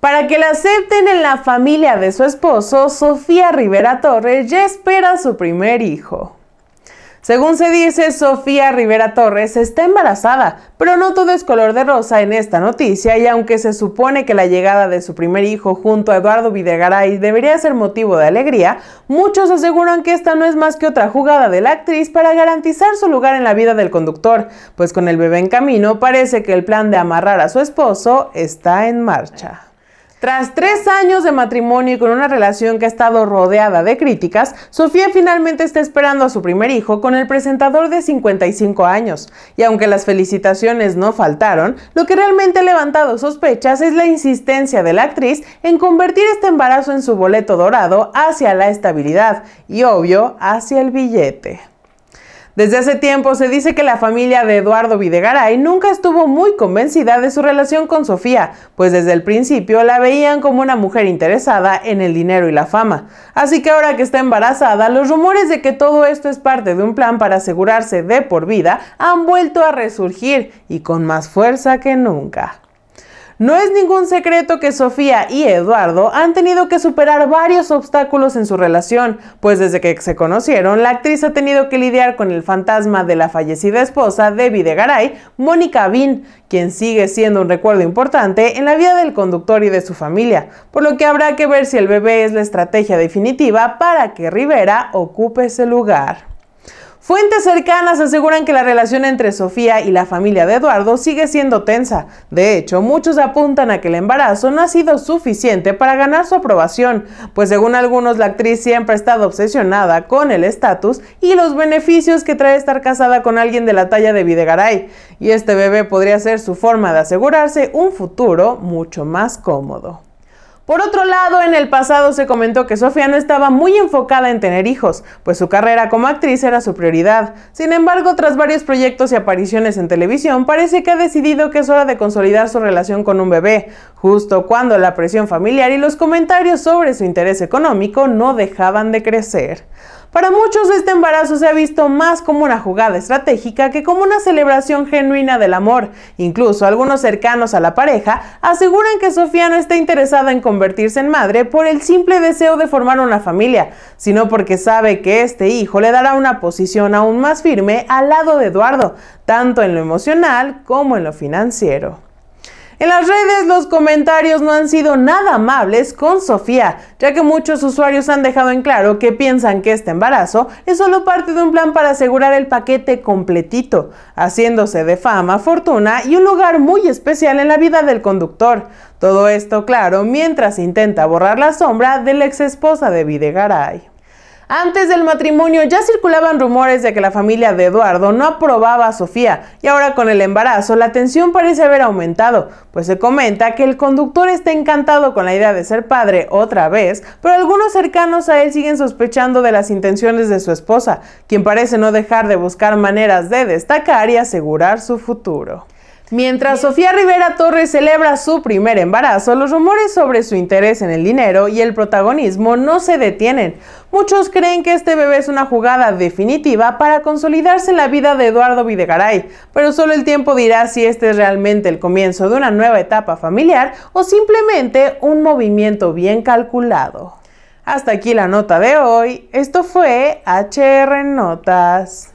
Para que la acepten en la familia de su esposo, Sofía Rivera Torres ya espera a su primer hijo. Según se dice, Sofía Rivera Torres está embarazada, pero no todo es color de rosa en esta noticia y aunque se supone que la llegada de su primer hijo junto a Eduardo Videgaray debería ser motivo de alegría, muchos aseguran que esta no es más que otra jugada de la actriz para garantizar su lugar en la vida del conductor, pues con el bebé en camino parece que el plan de amarrar a su esposo está en marcha. Tras tres años de matrimonio y con una relación que ha estado rodeada de críticas, Sofía finalmente está esperando a su primer hijo con el presentador de 55 años. Y aunque las felicitaciones no faltaron, lo que realmente ha levantado sospechas es la insistencia de la actriz en convertir este embarazo en su boleto dorado hacia la estabilidad y, obvio, hacia el billete. Desde hace tiempo se dice que la familia de Eduardo Videgaray nunca estuvo muy convencida de su relación con Sofía, pues desde el principio la veían como una mujer interesada en el dinero y la fama. Así que ahora que está embarazada, los rumores de que todo esto es parte de un plan para asegurarse de por vida han vuelto a resurgir y con más fuerza que nunca. No es ningún secreto que Sofía y Eduardo han tenido que superar varios obstáculos en su relación, pues desde que se conocieron, la actriz ha tenido que lidiar con el fantasma de la fallecida esposa de Videgaray, Mónica Bean, quien sigue siendo un recuerdo importante en la vida del conductor y de su familia, por lo que habrá que ver si el bebé es la estrategia definitiva para que Rivera ocupe ese lugar. Fuentes cercanas aseguran que la relación entre Sofía y la familia de Eduardo sigue siendo tensa. De hecho, muchos apuntan a que el embarazo no ha sido suficiente para ganar su aprobación, pues según algunos la actriz siempre ha estado obsesionada con el estatus y los beneficios que trae estar casada con alguien de la talla de Videgaray, y este bebé podría ser su forma de asegurarse un futuro mucho más cómodo. Por otro lado, en el pasado se comentó que Sofía no estaba muy enfocada en tener hijos, pues su carrera como actriz era su prioridad. Sin embargo, tras varios proyectos y apariciones en televisión, parece que ha decidido que es hora de consolidar su relación con un bebé, justo cuando la presión familiar y los comentarios sobre su interés económico no dejaban de crecer. Para muchos este embarazo se ha visto más como una jugada estratégica que como una celebración genuina del amor. Incluso algunos cercanos a la pareja aseguran que Sofía no está interesada en convertirse en madre por el simple deseo de formar una familia, sino porque sabe que este hijo le dará una posición aún más firme al lado de Eduardo, tanto en lo emocional como en lo financiero. En las redes los comentarios no han sido nada amables con Sofía, ya que muchos usuarios han dejado en claro que piensan que este embarazo es solo parte de un plan para asegurar el paquete completito, haciéndose de fama, fortuna y un lugar muy especial en la vida del conductor. Todo esto claro mientras intenta borrar la sombra de la ex esposa de Videgaray. Antes del matrimonio ya circulaban rumores de que la familia de Eduardo no aprobaba a Sofía y ahora con el embarazo la tensión parece haber aumentado, pues se comenta que el conductor está encantado con la idea de ser padre otra vez, pero algunos cercanos a él siguen sospechando de las intenciones de su esposa, quien parece no dejar de buscar maneras de destacar y asegurar su futuro. Mientras Sofía Rivera Torres celebra su primer embarazo, los rumores sobre su interés en el dinero y el protagonismo no se detienen. Muchos creen que este bebé es una jugada definitiva para consolidarse en la vida de Eduardo Videgaray, pero solo el tiempo dirá si este es realmente el comienzo de una nueva etapa familiar o simplemente un movimiento bien calculado. Hasta aquí la nota de hoy. Esto fue HR Notas.